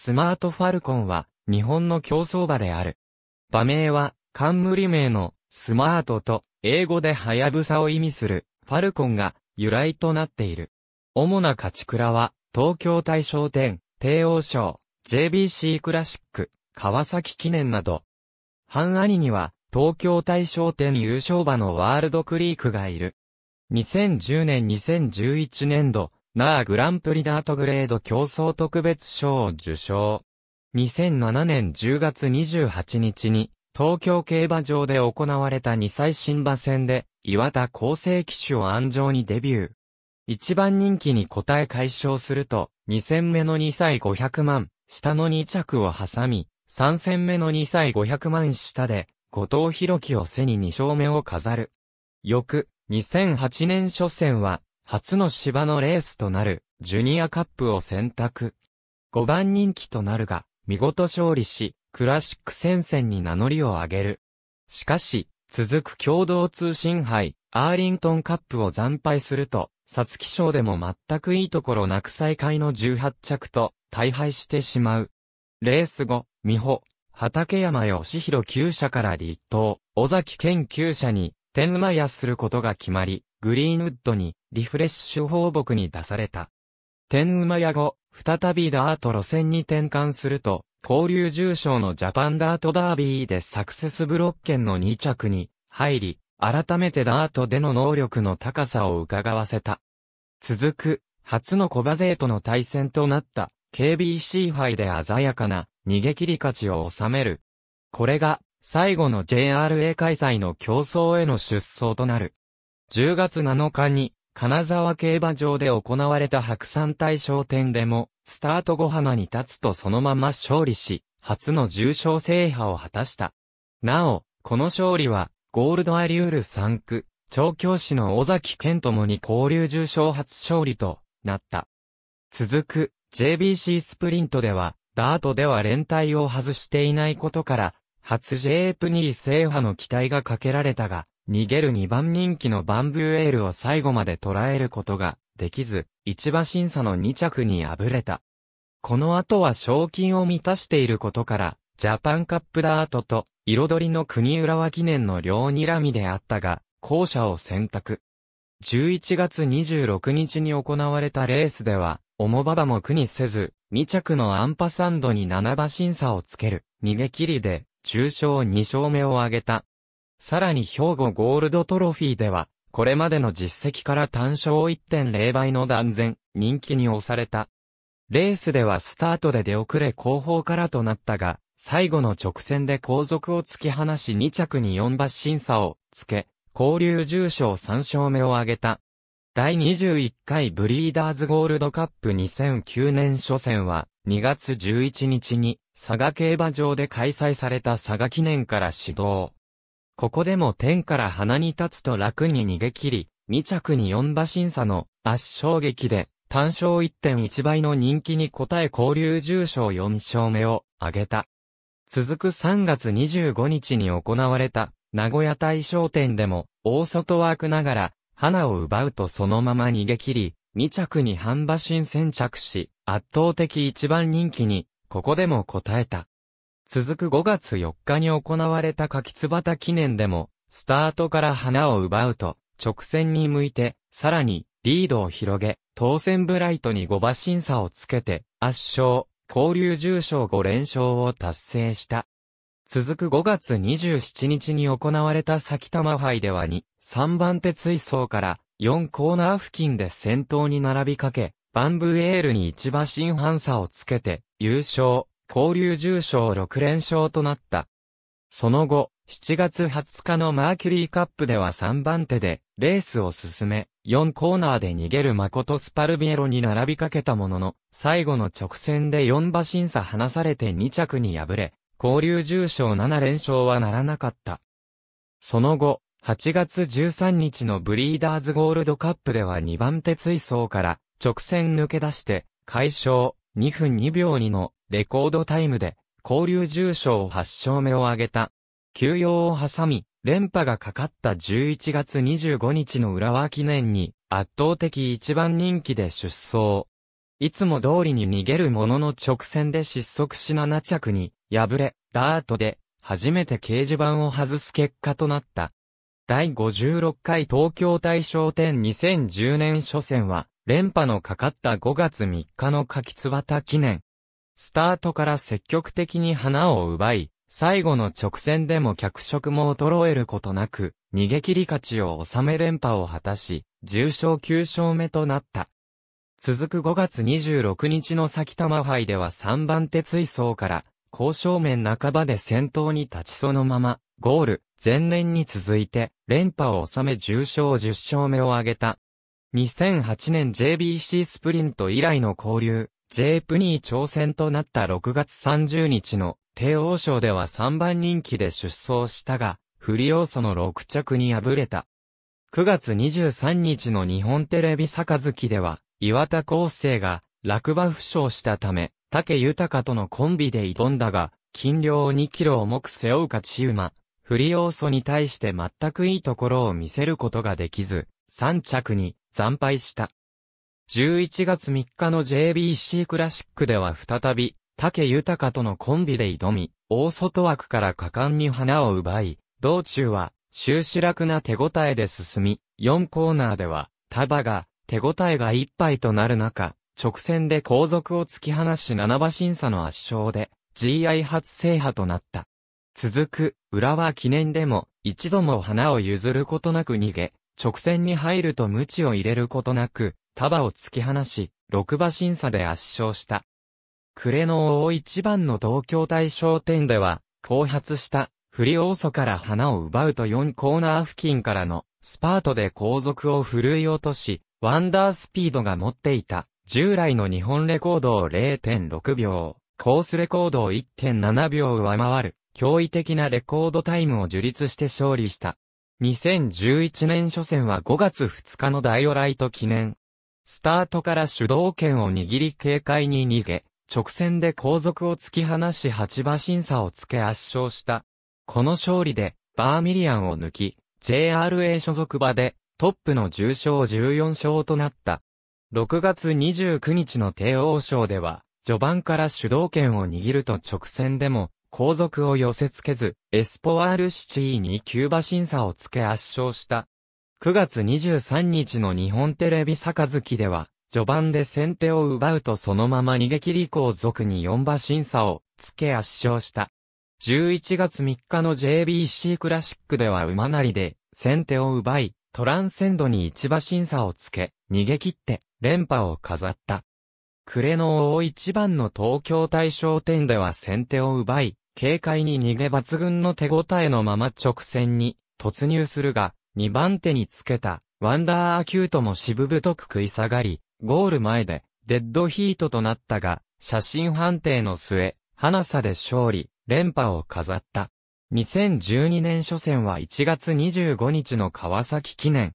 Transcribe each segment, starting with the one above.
スマートファルコンは日本の競争馬である。馬名は冠名のスマートと英語でハヤブサを意味するファルコンが由来となっている。主な勝ち倉は東京大賞店、帝王賞、JBC クラシック、川崎記念など。半兄には東京大賞店優勝馬のワールドクリークがいる。2010年2011年度、ナーグランプリダートグレード競争特別賞を受賞。2007年10月28日に、東京競馬場で行われた2歳新馬戦で、岩田厚生騎手を安城にデビュー。一番人気に応え解消すると、2戦目の2歳500万、下の2着を挟み、3戦目の2歳500万下で、後藤弘樹を背に2勝目を飾る。翌、2008年初戦は、初の芝のレースとなる、ジュニアカップを選択。5番人気となるが、見事勝利し、クラシック戦線に名乗りを上げる。しかし、続く共同通信杯、アーリントンカップを惨敗すると、サツキ賞でも全くいいところなく再開の18着と、大敗してしまう。レース後、美穂、畠山義弘9社から立党、尾崎健9社に、天馬屋することが決まり、グリーンウッドにリフレッシュ放牧に出された。天馬屋後、再びダート路線に転換すると、交流重賞のジャパンダートダービーでサクセスブロッケンの2着に入り、改めてダートでの能力の高さを伺わせた。続く、初のコバ勢との対戦となった KBC 杯で鮮やかな逃げ切り勝ちを収める。これが最後の JRA 開催の競争への出走となる。10月7日に、金沢競馬場で行われた白山大賞典でも、スタート後浜に立つとそのまま勝利し、初の重賞制覇を果たした。なお、この勝利は、ゴールドアリュール3区、調教師の尾崎健ともに交流重賞初勝利となった。続く、JBC スプリントでは、ダートでは連帯を外していないことから、初 J プ2位制覇の期待がかけられたが、逃げる2番人気のバンブーエールを最後まで捉えることができず、市馬審査の2着に敗れた。この後は賞金を満たしていることから、ジャパンカップダートと、彩りの国浦和記念の両睨みであったが、後者を選択。11月26日に行われたレースでは、重馬場も苦にせず、2着のアンパサンドに7馬審査をつける、逃げ切りで、重傷2勝目を挙げた。さらに兵庫ゴールドトロフィーでは、これまでの実績から単勝1.0倍の断然、人気に押された。レースではスタートで出遅れ後方からとなったが、最後の直線で後続を突き放し2着に4馬審査をつけ、交流重賞3勝目を挙げた。第21回ブリーダーズゴールドカップ2009年初戦は2月11日に佐賀競馬場で開催された佐賀記念から始動。ここでも天から鼻に立つと楽に逃げ切り、2着に4馬審査の圧勝劇で、単勝1.1倍の人気に応え交流重賞4勝目を挙げた。続く3月25日に行われた、名古屋大賞店でも、大外枠ながら、花を奪うとそのまま逃げ切り、2着に半馬身先着し、圧倒的一番人気に、ここでも応えた。続く5月4日に行われた柿椿記念でも、スタートから花を奪うと、直線に向いて、さらに、リードを広げ、当選ブライトに5馬審査をつけて、圧勝、交流重賞5連勝を達成した。続く5月27日に行われた先玉杯では2、3番手追走から4コーナー付近で先頭に並びかけ、バンブエールに1馬審判差をつけて優勝。交流重賞6連勝となった。その後、7月20日のマーキュリーカップでは3番手で、レースを進め、4コーナーで逃げる誠スパルビエロに並びかけたものの、最後の直線で4馬審査離されて2着に敗れ、交流重賞7連勝はならなかった。その後、8月13日のブリーダーズゴールドカップでは2番手追走から直線抜け出して、解消2分2秒にのレコードタイムで、交流重賞8勝目を挙げた。休養を挟み、連覇がかかった11月25日の浦和記念に、圧倒的一番人気で出走。いつも通りに逃げるものの直線で失速し7着に、敗れ、ダートで、初めて掲示板を外す結果となった。第56回東京大賞典2010年初戦は、連覇のかかった5月3日の柿た記念。スタートから積極的に花を奪い、最後の直線でも脚色も衰えることなく、逃げ切り勝ちを収め連覇を果たし、重賞9勝目となった。続く5月26日の先玉杯では3番手追走から、交渉面半ばで先頭に立ちそのまま、ゴール、前年に続いて、連覇を収め重賞10勝目を挙げた。2008年 JBC スプリント以来の交流、J プニー挑戦となった6月30日の帝王賞では3番人気で出走したが、不利要素の6着に敗れた。9月23日の日本テレビ杯では、岩田康生が落馬負傷したため、竹豊とのコンビで挑んだが、金量を2キロ重く背負う勝ち馬、不利要素に対して全くいいところを見せることができず、3着に惨敗した。11月3日の JBC クラシックでは再び、竹豊とのコンビで挑み、大外枠から果敢に花を奪い、道中は、終始楽な手応えで進み、4コーナーでは、束が、手応えが一杯となる中、直線で後続を突き放し7馬審査の圧勝で、GI 初制覇となった。続く、浦和記念でも、一度も花を譲ることなく逃げ、直線に入ると無知を入れることなく、束を突き放し、6馬審査で圧勝した。暮れの大一番の東京大商店では、後発した振り要祖から花を奪うと4コーナー付近からのスパートで後続を振るい落とし、ワンダースピードが持っていた従来の日本レコードを0.6秒、コースレコードを1.7秒上回る驚異的なレコードタイムを樹立して勝利した。2011年初戦は5月2日のダイオライト記念スタートから主導権を握り警戒に逃げ、直線で後続を突き放し8馬審査をつけ圧勝した。この勝利で、バーミリアンを抜き、JRA 所属場で、トップの重勝14勝となった。6月29日の帝王賞では、序盤から主導権を握ると直線でも、後続を寄せ付けず、エスポワールシチーに9馬審査をつけ圧勝した。9月23日の日本テレビ杯では、序盤で先手を奪うとそのまま逃げ切り後続に4馬審査をつけ圧勝した。11月3日の JBC クラシックでは馬なりで先手を奪い、トランセンドに一馬審査をつけ、逃げ切って連覇を飾った。暮れの大一番の東京大賞店では先手を奪い、軽快に逃げ抜群の手応えのまま直線に突入するが、2番手につけた、ワンダーアキュートもしぶぶとく食い下がり、ゴール前で、デッドヒートとなったが、写真判定の末、花差で勝利、連覇を飾った。2012年初戦は1月25日の川崎記念。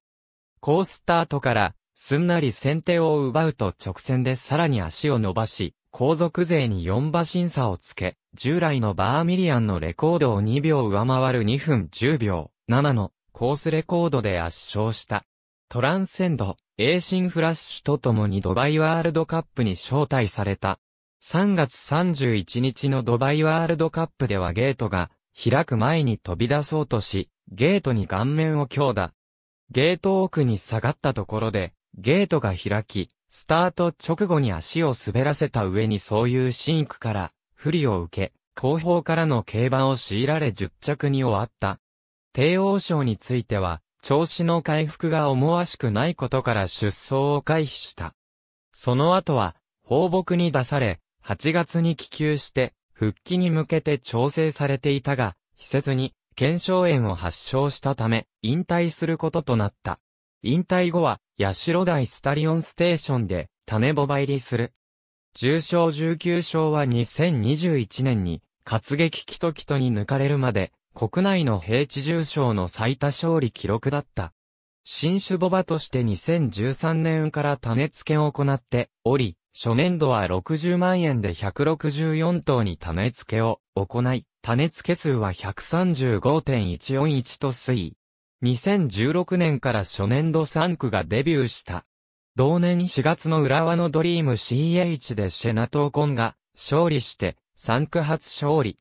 好スタートから、すんなり先手を奪うと直線でさらに足を伸ばし、後続勢に4馬審査をつけ、従来のバーミリアンのレコードを2秒上回る2分10秒7のコースレコードで圧勝した。トランセンド、エーシンフラッシュと共にドバイワールドカップに招待された。3月31日のドバイワールドカップではゲートが開く前に飛び出そうとし、ゲートに顔面を強打。ゲート奥に下がったところで、ゲートが開き、スタート直後に足を滑らせた上にそういうシンクから、不利を受け、後方からの競馬を強いられ10着に終わった。帝王賞については、調子の回復が思わしくないことから出走を回避した。その後は、放牧に出され、8月に帰休して、復帰に向けて調整されていたが、施設に、腱鞘炎を発症したため、引退することとなった。引退後は、八代台スタリオンステーションで、種ボバ入りする。重症19症は2021年に、活撃キトキトに抜かれるまで、国内の平地重賞の最多勝利記録だった。新種ボバとして2013年から種付けを行っており、初年度は60万円で164頭に種付けを行い、種付け数は135.141と推移。2016年から初年度3区がデビューした。同年4月の浦和のドリーム CH でシェナトーコンが勝利して3区初勝利。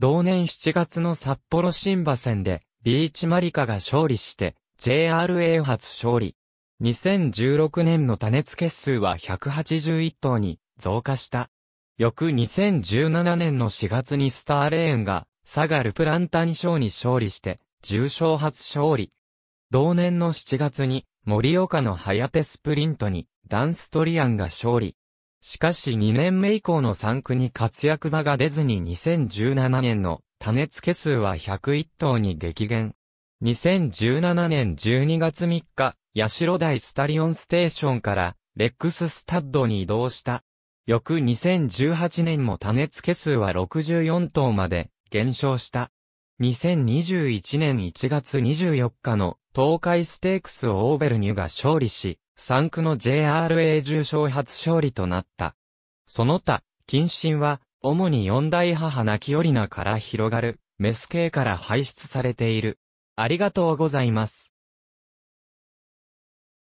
同年7月の札幌新馬戦で、ビーチマリカが勝利して、JRA 初勝利。2016年の種付け数は181頭に増加した。翌2017年の4月にスターレーンが、サガルプランタン賞に勝利して、重賞初勝利。同年の7月に、森岡の早手スプリントに、ダンストリアンが勝利。しかし2年目以降の3区に活躍場が出ずに2017年の種付け数は101頭に激減。2017年12月3日、八代台スタリオンステーションからレックススタッドに移動した。翌2018年も種付け数は64頭まで減少した。2021年1月24日の東海ステークスオーベルニュが勝利し、3区の JRA 重賞初勝利となった。その他、近親は、主に四大母泣きオリナから広がる、メス系から排出されている。ありがとうございます。